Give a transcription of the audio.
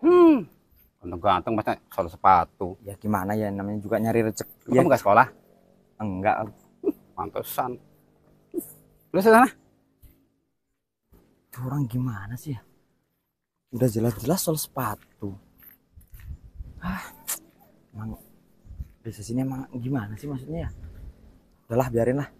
Hmm. Ganteng-ganteng masa soal sepatu. Ya gimana ya namanya juga nyari rezeki. Ya. Kamu sekolah? Enggak. Mantesan. Lu sana. Itu orang gimana sih ya? Udah jelas-jelas soal sepatu. Ah, emang di sini emang gimana sih maksudnya ya? Udahlah biarin lah.